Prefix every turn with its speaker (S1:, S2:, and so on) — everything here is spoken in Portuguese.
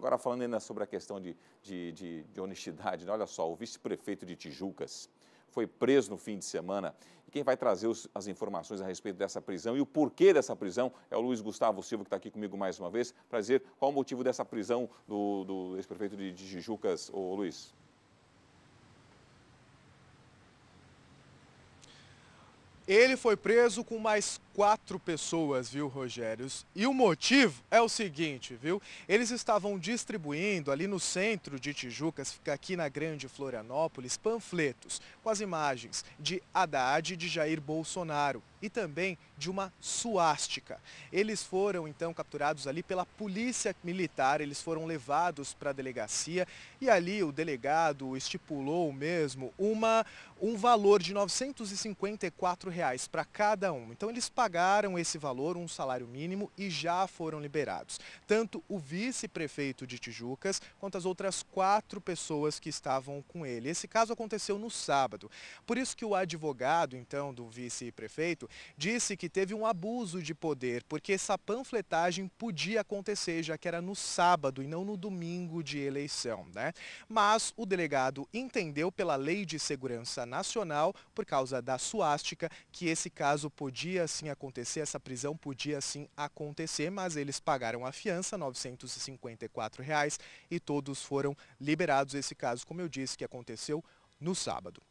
S1: Agora, falando ainda sobre a questão de, de, de, de honestidade, né? olha só, o vice-prefeito de Tijucas foi preso no fim de semana. E quem vai trazer os, as informações a respeito dessa prisão e o porquê dessa prisão é o Luiz Gustavo Silva, que está aqui comigo mais uma vez, para dizer qual o motivo dessa prisão do, do ex-prefeito de, de Tijucas, ô Luiz. Ele foi preso com mais quatro
S2: pessoas, viu, Rogério? E o motivo é o seguinte, viu? Eles estavam distribuindo ali no centro de Tijucas, fica aqui na Grande Florianópolis, panfletos com as imagens de Haddad e de Jair Bolsonaro e também de uma suástica. Eles foram então capturados ali pela polícia militar, eles foram levados para a delegacia e ali o delegado estipulou mesmo uma, um valor de R$ 954 reais para cada um. Então eles pagaram esse valor, um salário mínimo e já foram liberados. Tanto o vice-prefeito de Tijucas quanto as outras quatro pessoas que estavam com ele. Esse caso aconteceu no sábado. Por isso que o advogado então do vice-prefeito disse que teve um abuso de poder, porque essa panfletagem podia acontecer, já que era no sábado e não no domingo de eleição. Né? Mas o delegado entendeu pela Lei de Segurança Nacional, por causa da suástica, que esse caso podia sim acontecer, essa prisão podia sim acontecer, mas eles pagaram a fiança, R$ 954, reais, e todos foram liberados. Esse caso, como eu disse, que aconteceu no sábado.